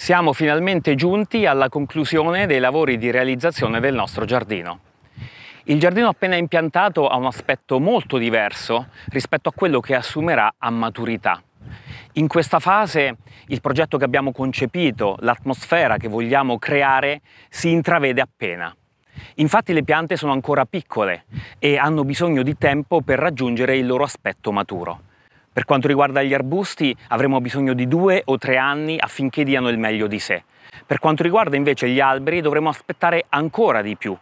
Siamo finalmente giunti alla conclusione dei lavori di realizzazione del nostro giardino. Il giardino appena impiantato ha un aspetto molto diverso rispetto a quello che assumerà a maturità. In questa fase il progetto che abbiamo concepito, l'atmosfera che vogliamo creare, si intravede appena. Infatti le piante sono ancora piccole e hanno bisogno di tempo per raggiungere il loro aspetto maturo. Per quanto riguarda gli arbusti, avremo bisogno di due o tre anni affinché diano il meglio di sé. Per quanto riguarda invece gli alberi, dovremo aspettare ancora di più,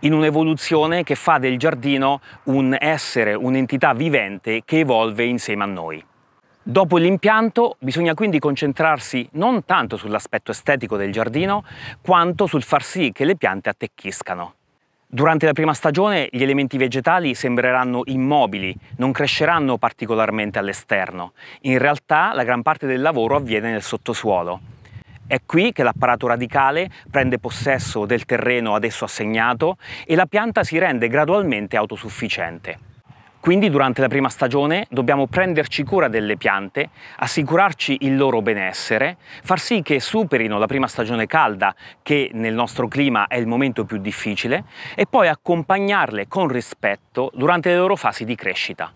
in un'evoluzione che fa del giardino un essere, un'entità vivente che evolve insieme a noi. Dopo l'impianto bisogna quindi concentrarsi non tanto sull'aspetto estetico del giardino, quanto sul far sì che le piante attecchiscano. Durante la prima stagione gli elementi vegetali sembreranno immobili, non cresceranno particolarmente all'esterno. In realtà la gran parte del lavoro avviene nel sottosuolo. È qui che l'apparato radicale prende possesso del terreno ad esso assegnato e la pianta si rende gradualmente autosufficiente. Quindi durante la prima stagione dobbiamo prenderci cura delle piante, assicurarci il loro benessere, far sì che superino la prima stagione calda, che nel nostro clima è il momento più difficile, e poi accompagnarle con rispetto durante le loro fasi di crescita.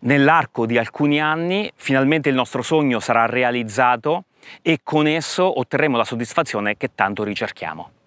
Nell'arco di alcuni anni finalmente il nostro sogno sarà realizzato e con esso otterremo la soddisfazione che tanto ricerchiamo.